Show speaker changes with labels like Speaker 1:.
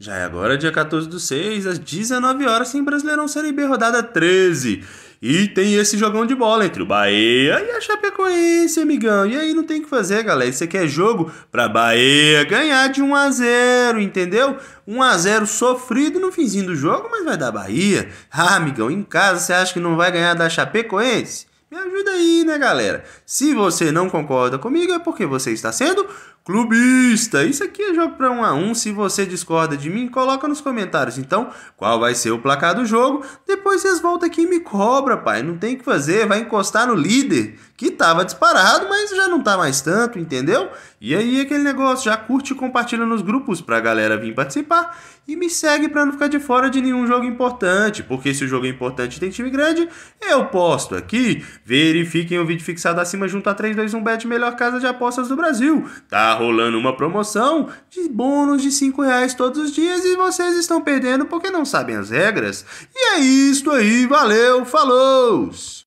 Speaker 1: Já é agora, dia 14 do 6, às 19 horas, sem Brasileirão Série B, rodada 13. E tem esse jogão de bola entre o Bahia e a Chapecoense, amigão. E aí não tem o que fazer, galera. Isso aqui é jogo pra Bahia ganhar de 1 a 0 entendeu? 1 a 0 sofrido no finzinho do jogo, mas vai dar Bahia. Ah, amigão, em casa você acha que não vai ganhar da Chapecoense? Me ajuda aí, né, galera? Se você não concorda comigo, é porque você está sendo clubista. Isso aqui é jogo para 1 um a 1. Um. Se você discorda de mim, coloca nos comentários. Então, qual vai ser o placar do jogo? Depois vocês voltam aqui e me cobra, pai. Não tem o que fazer, vai encostar no líder que tava disparado, mas já não tá mais tanto, entendeu? E aí aquele negócio, já curte e compartilha nos grupos pra galera vir participar e me segue pra não ficar de fora de nenhum jogo importante, porque se o jogo é importante e tem time grande, eu posto aqui. Verifiquem o vídeo fixado acima junto a 321bet, melhor casa de apostas do Brasil. Tá rolando uma promoção de bônus de 5 reais todos os dias e vocês estão perdendo porque não sabem as regras. E é isso aí, valeu, falou!